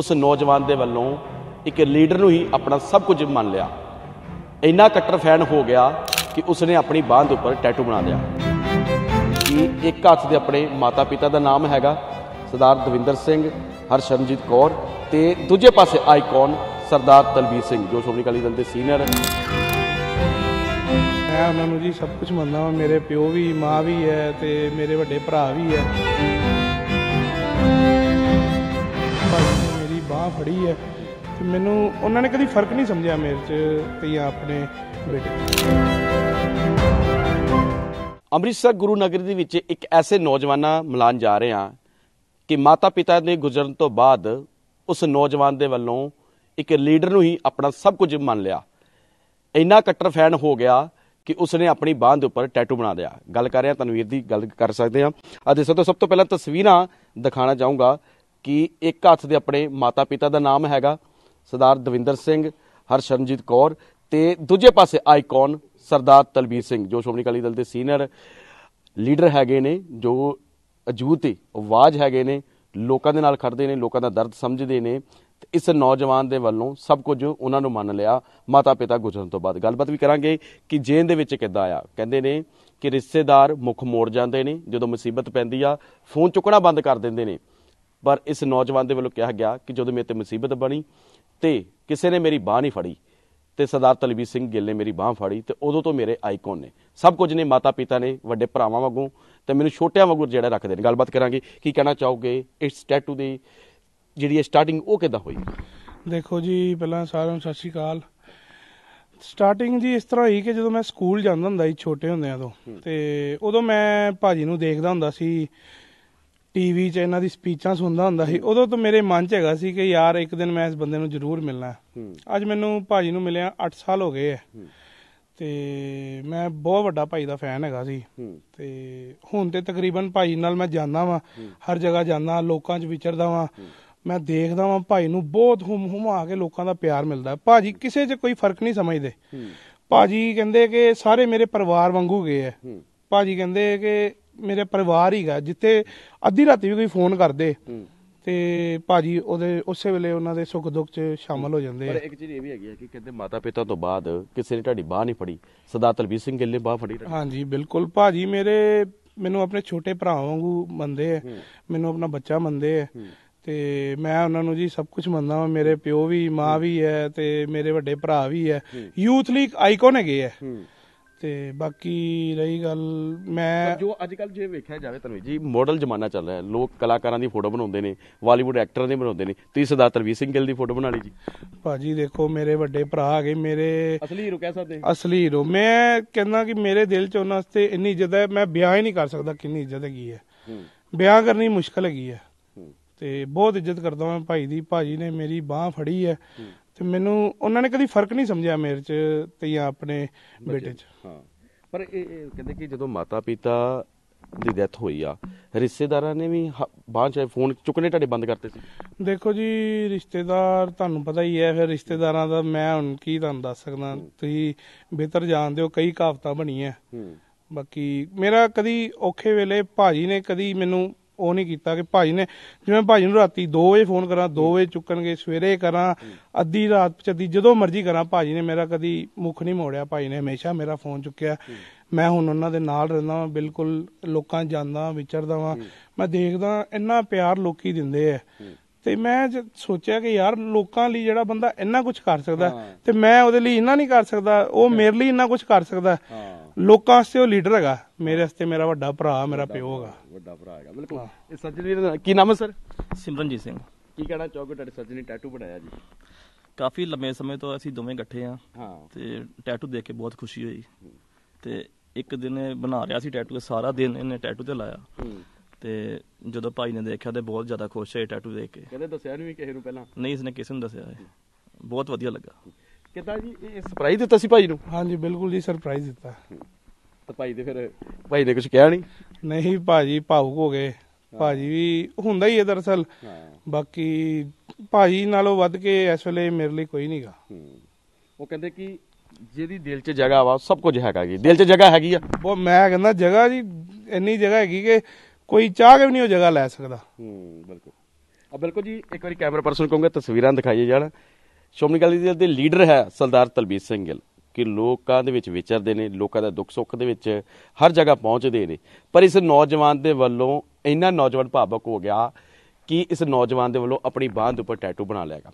ਉਸ ਨੌਜਵਾਨ ਦੇ ਵੱਲੋਂ ਇੱਕ ਲੀਡਰ ਨੂੰ ਹੀ ਆਪਣਾ ਸਭ ਕੁਝ ਮੰਨ ਲਿਆ ਇੰਨਾ ਕੱਟਰ ਫੈਨ ਹੋ ਗਿਆ ਕਿ ਉਸਨੇ ਆਪਣੀ ਬਾਹ ਦੇ ਉੱਪਰ ਟੈਟੂ ਬਣਾ ਲਿਆ ਕਿ ਇੱਕ ਹੱਥ ਦੇ ਆਪਣੇ ਮਾਤਾ ਪਿਤਾ ਦਾ ਨਾਮ ਹੈਗਾ ਸਰਦਾਰ ਦਵਿੰਦਰ ਸਿੰਘ ਹਰਸ਼ਰਨਜੀਤ ਕੌਰ ਤੇ ਦੂਜੇ ਪਾਸੇ ਆਈਕਨ ਸਰਦਾਰ ਤਲਬੀਰ ਸਿੰਘ ਜੋ ਸ਼੍ਰੋਮਣੀ ਅਕਾਲੀ ਦਲ ਦੇ ਸੀਨੀਅਰ ਹੈ ਮੈਂ ਉਹਨਾਂ ਨੂੰ ਜੀ ਸਭ ਕੁਝ ਮੰਨਦਾ ਹਾਂ ਮੇਰੇ ਪਿਓ ਵੀ ਮਾਂ ਵੀ ਹੈ ਤੇ ਮੇਰੇ ਵੱਡੇ ਭਰਾ ਵੀ ਹੈ ਬਾਹ ਫੜੀ ਹੈ ਤੇ ਮੈਨੂੰ ਉਹਨਾਂ ਨੇ ਕਦੀ ਫਰਕ ਨਹੀਂ ਸਮਝਿਆ ਮੇਰੇ 'ਚ ਤੇ ਆਪਣੇ ਬੇਟੇ ਅੰਮ੍ਰਿਤਸਰ ਗੁਰੂ ਨਗਰ ਦੇ ਵਿੱਚ ਇੱਕ ਐਸੇ ਨੌਜਵਾਨਾ ਮਿਲਾਨ ਜਾ ਰਹੇ ਆ ਕਿ ਮਾਤਾ ਪਿਤਾ ਦੇ ਗੁਜ਼ਰਨ ਤੋਂ ਬਾਅਦ ਉਸ ਨੌਜਵਾਨ ਦੇ ਵੱਲੋਂ ਇੱਕ ਲੀਡਰ ਨੂੰ ਹੀ ਆਪਣਾ ਸਭ ਕੁਝ ਮੰਨ ਲਿਆ ਇੰਨਾ ਕੱਟਰ ਫੈਨ ਹੋ ਗਿਆ ਕਿ ਉਸਨੇ ਆਪਣੀ ਬਾਹ ਦੇ ਉੱਪਰ ਟੈਟੂ ਬਣਾ ਲਿਆ ਗੱਲ ਕਰ ਰਿਹਾ ਤਨਵੀਰ ਦੀ ਗੱਲ ਕਰ ਸਕਦੇ ਆ ਅਤੇ ਸਭ ਤੋਂ ਪਹਿਲਾਂ ਤਸਵੀਰਾਂ ਦਿਖਾਣਾ ਚਾਹੂੰਗਾ ਕਿ ਇੱਕ ਹੱਥ ਦੇ ਆਪਣੇ ਮਾਤਾ ਪਿਤਾ ਦਾ ਨਾਮ ਹੈਗਾ ਸਰਦਾਰ ਦਵਿੰਦਰ ਸਿੰਘ ਹਰਸ਼ਰਨਜੀਤ ਕੌਰ ਤੇ ਦੂਜੇ ਪਾਸੇ ਆਈਕਨ ਸਰਦਾਰ ਤਲਬੀਰ ਸਿੰਘ ਜੋ ਸ਼੍ਰੋਮਣੀ ਅਕਾਲੀ ਦਲ ਦੇ ਸੀਨੀਅਰ ਲੀਡਰ ਹੈਗੇ ਨੇ ਜੋ ਅਜੂਤੀ ਆਵਾਜ਼ ਹੈਗੇ ਨੇ ਲੋਕਾਂ ਦੇ ਨਾਲ ਖੜਦੇ ਨੇ ਲੋਕਾਂ ਦਾ ਦਰਦ ਸਮਝਦੇ ਨੇ ਇਸ ਨੌਜਵਾਨ ਦੇ ਵੱਲੋਂ ਸਭ ਕੁਝ ਉਹਨਾਂ ਨੂੰ ਮੰਨ ਲਿਆ ਮਾਤਾ ਪਿਤਾ ਗੁਜ਼ਰਨ ਤੋਂ ਬਾਅਦ ਗੱਲਬਾਤ ਵੀ ਕਰਾਂਗੇ ਕਿ ਜੇਨ ਦੇ ਵਿੱਚ ਕਿੱਦਾਂ ਆਇਆ ਕਹਿੰਦੇ ਨੇ ਕਿ ਰਿਸ਼ਤੇਦਾਰ ਮੁੱਖ ਮੋੜ ਜਾਂਦੇ ਨੇ ਜਦੋਂ ਮੁਸੀਬਤ ਪੈਂਦੀ ਆ ਫੋਨ ਚੁੱਕਣਾ ਬੰਦ ਕਰ ਦਿੰਦੇ ਨੇ ਪਰ ਇਸ ਨੌਜਵਾਨ ਦੇ ਵੱਲੋਂ ਕਿਹਾ ਗਿਆ ਕਿ ਜਦੋਂ ਮੇਰੇ ਤੇ ਮੁਸੀਬਤ ਬਣੀ ਤੇ ਕਿਸੇ ਨੇ ਮੇਰੀ ਬਾਹ ਨਹੀਂ ਫੜੀ ਤੇ ਸਰਦਾਰ ਤਲਵੀ ਸਿੰਘ ਗਿੱਲ ਨੇ ਮੇਰੀ ਬਾਹ ਫੜੀ ਤੇ ਉਦੋਂ ਤੋਂ ਮੇਰੇ ਆਈਕਨ ਨੇ ਸਭ ਕੁਝ ਨੇ ਮਾਤਾ ਪਿਤਾ ਨੇ ਵੱਡੇ ਭਰਾਵਾਂ ਵਾਂਗੂ ਤੇ ਮੈਨੂੰ ਛੋਟਿਆਂ ਵਾਂਗੂ ਜਿਹੜਾ ਰੱਖਦੇ ਨੇ ਗੱਲਬਾਤ ਕਰਾਂਗੇ ਕੀ ਕਹਿਣਾ ਚਾਹੋਗੇ ਇਸ ਟੈਟੂ ਦੀ ਜਿਹੜੀ ਸਟਾਰਟਿੰਗ ਉਹ ਕਿਦਾਂ ਹੋਈ ਦੇਖੋ ਜੀ ਪਹਿਲਾਂ ਸਾਰਿਆਂ ਨੂੰ ਸਤਿ ਸ਼੍ਰੀ ਅਕਾਲ ਸਟਾਰਟਿੰਗ ਜੀ ਇਸ ਤਰ੍ਹਾਂ ਹੋਈ ਕਿ ਜਦੋਂ ਮੈਂ ਸਕੂਲ ਜਾਂਦਾ ਹੁੰਦਾ ਸੀ ਛੋਟੇ ਹੁੰਦਿਆਂ ਤੋਂ ਤੇ ਉਦੋਂ ਮੈਂ ਭਾਜੀ ਨੂੰ ਦੇਖਦਾ ਹੁੰਦਾ ਸੀ ਟੀਵੀ 'ਚ ਇਹਨਾਂ ਦੀ ਸਪੀਚਾਂ ਸੁਣਦਾ ਹੁੰਦਾ ਸੀ ਉਦੋਂ ਤੋਂ ਮੇਰੇ ਮਨ 'ਚ ਹੈਗਾ ਸੀ ਕਿ ਯਾਰ ਇੱਕ ਦਿਨ ਮੈਂ ਇਸ ਬੰਦੇ ਨੂੰ ਜ਼ਰੂਰ ਮਿਲਣਾ ਅੱਜ ਮੈਨੂੰ ਭਾਜੀ ਨੂੰ ਮਿਲਿਆ 8 ਸਾਲ ਹੋ ਗਏ ਐ ਤੇ ਮੈਂ ਬਹੁਤ ਵੱਡਾ ਭਾਈ ਦਾ ਫੈਨ ਹੈਗਾ ਸੀ ਤੇ ਹੁਣ ਤੇ ਤਕਰੀਬਨ ਭਾਈ ਨਾਲ ਮੈਂ ਜਾਂਦਾ ਵਾਂ ਹਰ ਜਗ੍ਹਾ ਜਾਂਦਾ ਲੋਕਾਂ 'ਚ ਵਿਚਰਦਾ ਵਾਂ ਮੈਂ ਦੇਖਦਾ ਵਾਂ ਭਾਈ ਨੂੰ ਬਹੁਤ ਹੁਮ ਹੁਮਾ ਕੇ ਲੋਕਾਂ ਦਾ ਪਿਆਰ ਮਿਲਦਾ ਭਾਜੀ ਕਿਸੇ 'ਚ ਕੋਈ ਫਰਕ ਨਹੀਂ ਸਮਝਦੇ ਭਾਜੀ ਕਹਿੰਦੇ ਕਿ ਸਾਰੇ ਮੇਰੇ ਪਰਿਵਾਰ ਵਾਂਗੂ ਗਏ ਐ ਭਾਜੀ ਕਹਿੰਦੇ ਕਿ ਮੇਰੇ ਪਰਿਵਾਰ ਹੀਗਾ ਜਿੱਤੇ ਅੱਧੀ ਰਾਤ ਵੀ ਕੋਈ ਫੋਨ ਕਰਦੇ ਤੇ ਭਾਜੀ ਉਹਦੇ ਉਸੇ ਵੇਲੇ ਉਹਨਾਂ ਦੇ ਸੁੱਖ ਦੁੱਖ 'ਚ ਸ਼ਾਮਲ ਹੋ ਜਾਂਦੇ ਪਰ ਇੱਕ ਚੀਜ਼ ਇਹ ਵੀ ਹੈਗੀ ਹੈ ਕਿ ਕਹਿੰਦੇ ਮਾਤਾ ਪਿਤਾ ਤੋਂ ਬਾਅਦ ਕਿਸੇ ਨੇ ਤੁਹਾਡੀ ਬਾਹ ਨਹੀਂ ਫੜੀ ਸਰਦਾਰ ਤਲਵੀਰ ਸਿੰਘ ਗਿੱਲ ਨੇ ਬਾਹ ਫੜੀ ਤੁਹਾਡੀ। ਹਾਂਜੀ ਬਿਲਕੁਲ ਭਾਜੀ ਮੇਰੇ ਮੈਨੂੰ ਆਪਣੇ ਛੋਟੇ ਭਰਾ ਵਾਂਗੂ ਮੰਨਦੇ ਆ ਮੈਨੂੰ ਆਪਣਾ ਬੱਚਾ ਮੰਨਦੇ ਆ ਤੇ ਮੈਂ ਉਹਨਾਂ ਨੂੰ ਜੀ ਸਭ ਕੁਝ ਮੰਨਦਾ ਹਾਂ ਮੇਰੇ ਪਿਓ ਵੀ ਮਾਂ ਵੀ ਹੈ ਤੇ ਮੇਰੇ ਵੱਡੇ ਭਰਾ ਵੀ ਹੈ ਯੂਥ ਲੀਗ ਆਈਕਨ ਹੈਗੇ ਆ ਤੇ ਬਾਕੀ ਰਹੀ ਗੱਲ ਮੈਂ ਜੋ ਅੱਜ ਕੱਲ ਜੇ ਵੇਖਿਆ ਜਾਵੇ ਤਨਵੀਰ ਜੀ ਮਾਡਲ ਜ਼ਮਾਨਾ ਚੱਲ ਰਿਹਾ ਲੋਕ ਕਲਾਕਾਰਾਂ ਦੀ ਫੋਟੋ ਬਣਾਉਂਦੇ ਨੇ ਬਾਲੀਵੁੱਡ ਐਕਟਰ ਦੇ ਬਣਾਉਂਦੇ ਨੇ ਤੁਸੀਂ ਸਦਾ ਤਨਵੀਰ ਸਿੰਘ ਗਿੱਲ ਦੀ ਫੋਟੋ ਬਣਾ ਲਈ ਜੀ ਭਾਜੀ ਦੇਖੋ ਮੇਰੇ ਵੱਡੇ ਭਰਾ ਆ ਗਏ ਮੇਰੇ ਅਸਲੀ ਹੀਰੋ ਕਹਿ ਸਕਦੇ ਅਸਲੀ ਹੀਰੋ ਮੈਂ ਕਹਿੰਦਾ ਕਿ ਮੇਰੇ ਦਿਲ 'ਚ ਉਹਨਾਂ ਵਾਸਤੇ ਇੰਨੀ ਇੱਜ਼ਤ ਹੈ ਮੈਂ ਬਿਆਨ ਹੀ ਨਹੀਂ ਕਰ ਸਕਦਾ ਕਿੰਨੀ ਇੱਜ਼ਤ ਹੈਗੀ ਹੈ ਬਿਆਨ ਕਰਨੀ ਮੁਸ਼ਕਲ ਹੈਗੀ ਹੈ ਤੇ ਬਹੁਤ ਇੱਜ਼ਤ ਕਰਦਾ ਮੈਂ ਭਾਈ ਦੀ ਭਾਜੀ ਨੇ ਮੇਰੀ ਬਾਹ ਫੜੀ ਹੈ ਤੇ ਮੈਨੂੰ ਉਹਨਾਂ ਨੇ ਕਦੀ ਫਰਕ ਨਹੀਂ ਸਮਝਿਆ ਮੇਰੇ 'ਚ ਤੇ ਜਾਂ ਆਪਣੇ ਬੇਟੇ 'ਚ ਹਾਂ ਪਰ ਇਹ ਕਹਿੰਦੇ ਕਿ ਜਦੋਂ ਮਾਤਾ ਪਿਤਾ ਦੀ ਡੈਥ ਹੋਈ ਆ ਰਿਸ਼ਤੇਦਾਰਾਂ ਨੇ ਵੀ ਬਾਹ ਚਾਹੇ ਫੋਨ ਚੁੱਕਨੇ ਤੁਹਾਡੇ ਬੰਦ ਕਰਤੇ ਸੀ ਦੇਖੋ ਜੀ ਰਿਸ਼ਤੇਦਾਰ ਤੁਹਾਨੂੰ ਪਤਾ ਹੀ ਹੈ ਫਿਰ ਰਿਸ਼ਤੇਦਾਰਾਂ ਦਾ ਮੈਂ ਹੁਣ ਕੀ ਤੁਹਾਨੂੰ ਦੱਸ ਸਕਦਾ ਤੁਸੀਂ ਬਿਹਤਰ ਜਾਣਦੇ ਹੋ ਕਈ ਕਹਾਵਤਾਂ ਬਣੀਆਂ ਬਾਕੀ ਮੇਰਾ ਕਦੀ ਔਖੇ ਵੇਲੇ ਭਾਜੀ ਨੇ ਕਦੀ ਮੈਨੂੰ ਉਹ ਨਹੀਂ ਕੀਤਾ ਕਿ ਭਾਈ ਨੇ ਜਿਵੇਂ ਭਾਈ ਨੂੰ ਰਾਤੀ 2 ਵਜੇ ਫੋਨ ਕਰਾਂ 2 ਵਜੇ ਚੁੱਕਣਗੇ ਸਵੇਰੇ ਕਰਾਂ ਅੱਧੀ ਰਾਤ ਚੱਦੀ ਜਦੋਂ ਮਰਜ਼ੀ ਕਰਾਂ ਭਾਈ ਨੇ ਮੇਰਾ ਕਦੀ ਮੁੱਖ ਨਹੀਂ ਮੋੜਿਆ ਭਾਈ ਨੇ ਹਮੇਸ਼ਾ ਮੇਰਾ ਫੋਨ ਚੁੱਕਿਆ ਮੈਂ ਹੁਣ ਉਹਨਾਂ ਦੇ ਨਾਲ ਰਹਿੰਦਾ ਹਾਂ ਬਿਲਕੁਲ ਲੋਕਾਂ ਜਾਂਦਾ ਵਿਚਰਦਾ ਹਾਂ ਮੈਂ ਦੇਖਦਾ ਇੰਨਾ ਪਿਆਰ ਲੋਕੀ ਦਿੰਦੇ ਆ ਤੇ ਮੈਂ ਸੋਚਿਆ ਕਿ ਯਾਰ ਲੋਕਾਂ ਲਈ ਜਿਹੜਾ ਬੰਦਾ ਇੰਨਾ ਕੁਝ ਕਰ ਸਕਦਾ ਤੇ ਮੈਂ ਉਹਦੇ ਲਈ ਇੰਨਾ ਨਹੀਂ ਕਰ ਸਕਦਾ ਉਹ ਮੇਰੇ ਲਈ ਇੰਨਾ ਕੁਝ ਕਰ ਸਕਦਾ ਲੋਕਾਂ ਵਾਸਤੇ ਉਹ ਲੀਡਰ ਹੈਗਾ ਮੇਰੇ ਵਾਸਤੇ ਮੇਰਾ ਵੱਡਾ ਭਰਾ ਮੇਰਾ ਪਿਓ ਹੈਗਾ ਵੱਡਾ ਭਰਾ ਹੈਗਾ ਬਿਲਕੁਲ ਇਹ ਸੱਜਣ ਜੀ ਦਾ ਕੀ ਨਾਮ ਹੈ ਸਰ ਸਿਮਰਨਜੀਤ ਸਿੰਘ ਕੀ ਕਹਿਣਾ ਚਾਹੋਗੇ ਤੁਹਾਡੇ ਸੱਜਣ ਨੇ ਟੈਟੂ ਬਣਾਇਆ ਜੀ ਕਾਫੀ ਲੰਮੇ ਸਮੇਂ ਤੋਂ ਅਸੀਂ ਦੋਵੇਂ ਇਕੱਠੇ ਆ ਤੇ ਟੈਟੂ ਦੇਖ ਕੇ ਬਹੁਤ ਖੁਸ਼ੀ ਹੋਈ ਤੇ ਇੱਕ ਦਿਨ ਬਣਾ ਰਿਹਾ ਸੀ ਟੈਟੂ ਸਾਰਾ ਦਿਨ ਇਹਨੇ ਟੈਟੂ ਤੇ ਲਾਇਆ ਤੇ ਜਦੋਂ ਭਾਈ ਨੇ ਦੇਖਿਆ ਤੇ ਬਹੁਤ ਜ਼ਿਆਦਾ ਖੁਸ਼ ਹੋਏ ਟੈਟੂ ਦੇਖ ਕੇ ਕਹਿੰਦੇ ਦੱਸਿਆ ਨਹੀਂ ਕਿਸੇ ਨੂੰ ਪਹਿਲਾਂ ਨਹੀਂ ਇਸਨੇ ਕਿਸੇ ਨੂੰ ਦੱਸਿਆ ਬਹੁਤ ਵਧੀਆ ਲੱਗਾ ਕਿਦਾਂ ਜੀ ਇਹ ਸਰਪ੍ਰਾਈਜ਼ ਦਿੱਤਾ ਸੀ ਭਾਈ ਨੂੰ ਹਾਂਜੀ ਬਿਲਕੁਲ ਜੀ ਸਰਪ੍ਰਾਈਜ਼ ਦਿੱਤਾ ਤਾਂ ਭਾਈ ਦੇ ਫਿਰ ਭਾਈ ਨੇ ਕੁਝ ਕਿਹਾ ਨਹੀਂ ਨਹੀਂ ਭਾਜੀ ਭਾਵੁਕ ਹੋ ਗਏ ਭਾਜੀ ਵੀ ਹੁੰਦਾ ਹੀ ਹੈ ਦਰਸਲ ਬਾਕੀ ਭਾਜੀ ਨਾਲੋਂ ਵੱਧ ਕੇ ਇਸ ਵੇਲੇ ਮੇਰੇ ਲਈ ਕੋਈ ਨਹੀਂਗਾ ਉਹ ਕਹਿੰਦੇ ਕਿ ਜਿਹਦੀ ਦਿਲ 'ਚ ਜਗ੍ਹਾ ਵਾ ਸਭ ਕੁਝ ਹੈਗਾ ਜੀ ਦਿਲ 'ਚ ਜਗ੍ਹਾ ਹੈਗੀ ਆ ਉਹ ਮੈਂ ਕਹਿੰਦਾ ਜਗ੍ਹਾ ਜੀ ਇੰਨੀ ਜਗ੍ਹਾ ਹੈਗੀ ਕਿ ਕੋਈ ਚਾਹ ਕੇ ਵੀ ਨਹੀਂ ਉਹ ਜਗ੍ਹਾ ਲੈ ਸਕਦਾ ਹੂੰ ਬਿਲਕੁਲ ਆ ਬਿਲਕੁਲ ਜੀ ਇੱਕ ਵਾਰੀ ਕੈਮਰਾ ਪਰਸਨ ਕਹੂੰਗਾ ਤਸਵੀਰਾਂ ਦਿਖਾਈਏ ਜਾਣ ਸ਼੍ਰੋਮਣੀ ਅਕਾਲੀ ਦਲ ਦੇ ਲੀਡਰ ਹੈ ਸਰਦਾਰ ਤਲਬੀਰ ਸਿੰਘ ਗਿੱਲ ਕਿ ਲੋਕਾਂ ਦੇ ਵਿੱਚ ਵਿਚਰਦੇ ਨੇ ਲੋਕਾਂ ਦਾ ਦੁੱਖ ਸੁੱਖ ਦੇ ਵਿੱਚ ਹਰ ਜਗ੍ਹਾ ਪਹੁੰਚਦੇ ਨੇ ਪਰ ਇਸ ਨੌਜਵਾਨ ਦੇ ਵੱਲੋਂ ਇੰਨਾ ਨੌਜਵਾਨ ਭਾਵਕ ਹੋ ਗਿਆ ਕਿ ਇਸ ਨੌਜਵਾਨ ਦੇ ਵੱਲੋਂ ਆਪਣੀ ਬਾਹ ਦੇ ਉੱਪਰ ਟੈਟੂ ਬਣਾ ਲਿਆਗਾ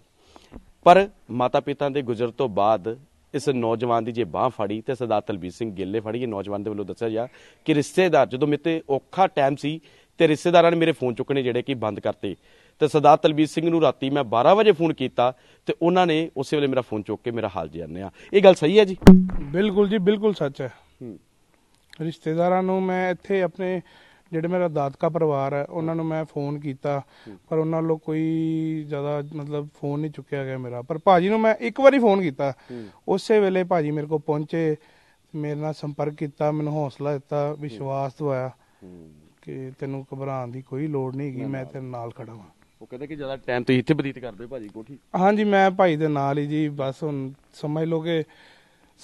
ਪਰ ਮਾਤਾ ਪਿਤਾ ਦੇ ਗੁਜ਼ਰ ਤੋਂ ਬਾਅਦ ਇਸ ਨੌਜਵਾਨ ਦੀ ਜੇ ਬਾਹ ਫੜੀ ਤੇ ਸਰਦਾਰ ਤਲਬੀਰ ਸਿੰਘ ਗਿੱਲ ਨੇ ਫੜੀ ਇਹ ਨੌਜਵਾਨ ਦੇ ਵੱਲੋਂ ਦੱਸਿਆ ਗਿਆ ਕਿ ਰਿਸ਼ਤੇਦਾਰ ਜਦੋਂ ਮੇਤੇ ਔਖਾ ਟਾਈਮ ਸੀ ਤੇ ਰਿਸ਼ਤੇਦਾਰਾਂ ਨੇ ਮੇਰੇ ਫੋਨ ਚੁੱਕਣੇ ਜਿਹੜੇ ਕਿ ਬੰਦ ਕਰਤੇ ਤੇ ਸਰਦਾਰ ਤਲਬੀਰ ਸਿੰਘ ਨੂੰ ਰਾਤੀ ਮੈਂ 12 ਵਜੇ ਫੋਨ ਕੀਤਾ ਤੇ ਉਹਨਾਂ ਨੇ ਉਸੇ ਵੇਲੇ ਮੇਰਾ ਫੋਨ ਚੁੱਕ ਕੇ ਮੇਰਾ ਹਾਲ ਜਾਣਿਆ ਇਹ ਗੱਲ ਸਹੀ ਹੈ ਜੀ ਬਿਲਕੁਲ ਜੀ ਬਿਲਕੁਲ ਸੱਚ ਹੈ ਰਿਸ਼ਤੇਦਾਰਾਂ ਨੂੰ ਮੈਂ ਇੱਥੇ ਆਪਣੇ ਜਿਹੜੇ ਮੇਰਾ ਦਾਦਕਾ ਪਰਿਵਾਰ ਹੈ ਉਹਨਾਂ ਨੂੰ ਮੈਂ ਫੋਨ ਕੀਤਾ ਪਰ ਉਹਨਾਂ ਲੋ ਕੋਈ ਜ਼ਿਆਦਾ ਮਤਲਬ ਫੋਨ ਨਹੀਂ ਚੁੱਕਿਆ ਗਿਆ ਮੇਰਾ ਪਰ ਭਾਜੀ ਨੂੰ ਮੈਂ ਇੱਕ ਵਾਰੀ ਫੋਨ ਕੀਤਾ ਉਸੇ ਵੇਲੇ ਭਾਜੀ ਮੇਰੇ ਕੋਲ ਪਹੁੰਚੇ ਮੇਰੇ ਨਾਲ ਸੰਪਰਕ ਕੀਤਾ ਮੈਨੂੰ ਹੌਸਲਾ ਦਿੱਤਾ ਵਿਸ਼ਵਾਸ ਦਵਾਇਆ ਕਿ ਤੈਨੂੰ ਘਬਰਾਉਣ ਦੀ ਕੋਈ ਲੋੜ ਨਹੀਂ ਹੈਗੀ ਮੈਂ ਤੇਰੇ ਨਾਲ ਖੜਾ ਹਾਂ ਉਹ ਕਹਿੰਦੇ ਕਿ ਜ਼ਿਆਦਾ ਟਾਈਮ ਤੁਸੀਂ ਇੱਥੇ ਬਤੀਤ ਕਰਦੇ ਹੋ ਭਾਜੀ ਕੋਠੀ ਹਾਂਜੀ ਮੈਂ ਭਾਈ ਦੇ ਨਾਲ ਹੀ ਜੀ ਬਸ ਹੁਣ ਸਮਝ ਲਓ ਕਿ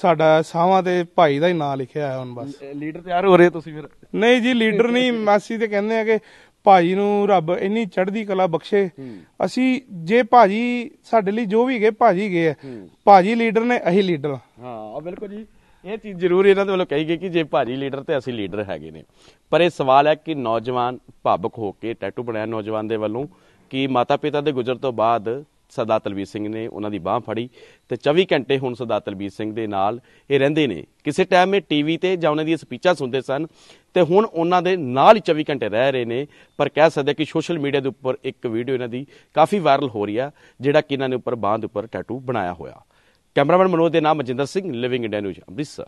ਸਾਡਾ ਸਾਵਾਂ ਤੇ ਭਾਈ ਦਾ ਹੀ ਨਾਂ ਲਿਖਿਆ ਹੈ ਹੁਣ ਬਸ ਲੀਡਰ ਤਿਆਰ ਹੋ ਰਹੇ ਤੁਸੀਂ ਫਿਰ ਨਹੀਂ ਜੀ ਲੀਡਰ ਨਹੀਂ ਮਾਸੀ ਤੇ ਕਹਿੰਦੇ ਆ ਕਿ ਭਾਜੀ ਨੂੰ ਰੱਬ ਇੰਨੀ ਚੜ੍ਹਦੀ ਕਲਾ ਬਖਸ਼ੇ ਅਸੀਂ ਜੇ ਭਾਜੀ ਸਾਡੇ ਲਈ ਜੋ ਵੀ ਗਏ ਭਾਜੀ ਗਏ ਆ ਭਾਜੀ ਲੀਡਰ ਨੇ ਅਹੀ ਲੀਡਰ ਹਾਂ ਬਿਲਕੁਲ ਜੀ ਇਹ ਚੀਜ਼ ਜ਼ਰੂਰ ਇਹਨਾਂ ਦੇ ਵੱਲੋਂ ਕਹੀ ਗਈ ਕਿ ਜੇ ਭਾਜੀ ਲੀਡਰ ਤੇ ਅਸੀਂ ਲੀਡਰ ਹੈਗੇ ਨੇ ਪਰ ਇਹ ਸਵਾਲ ਹੈ ਕਿ ਨੌਜਵਾਨ ਭਾਬਕ ਹੋ ਕੇ ਟੈਟੂ ਬਣਾਇਆ ਨੌਜਵਾਨ ਦੇ ਵੱਲੋਂ ਕਿ ਮਾਤਾ ਪਿਤਾ ਦੇ ਗੁਜ਼ਰ ਤੋਂ ਬਾਅਦ ਸਰਦਾਰ ਤਲਵੀਰ ਸਿੰਘ ਨੇ ਉਹਨਾਂ ਦੀ ਬਾਹ ਫੜੀ ਤੇ 24 ਘੰਟੇ ਹੁਣ ਸਰਦਾਰ ਤਲਵੀਰ ਸਿੰਘ ਦੇ ਨਾਲ ਇਹ ਰਹਿੰਦੇ ਨੇ ਕਿਸੇ ਟਾਈਮ ਇਹ ਟੀਵੀ ਤੇ ਜਾਂ ਉਹਨਾਂ ਦੀਆਂ ਸਪੀਚਾਂ ਸੁਣਦੇ ਸਨ ਤੇ ਹੁਣ ਉਹਨਾਂ ਦੇ ਨਾਲ ਹੀ 24 ਘੰਟੇ ਰਹਿ ਰਹੇ ਨੇ ਪਰ ਕਹਿ ਸਕਦੇ ਕਿ ਸੋਸ਼ਲ ਮੀਡੀਆ ਦੇ ਉੱਪਰ ਇੱਕ ਵੀਡੀਓ ਇਹਨਾਂ ਦੀ ਕਾਫੀ ਵਾਇਰਲ ਹੋ ਰਹੀ ਆ ਜਿਹੜਾ ਕਿ ਇਹਨਾਂ ਨੇ ਉੱਪਰ ਬਾਹ ਦੇ ਉੱਪਰ ਟੈਟੂ ਬਣਾਇਆ ਹੋਇਆ ਕੈਮਰਾਮੈਨ ਮਨੋਜ ਦੇ ਨਾਮ Majinder Singh living India news Amritsar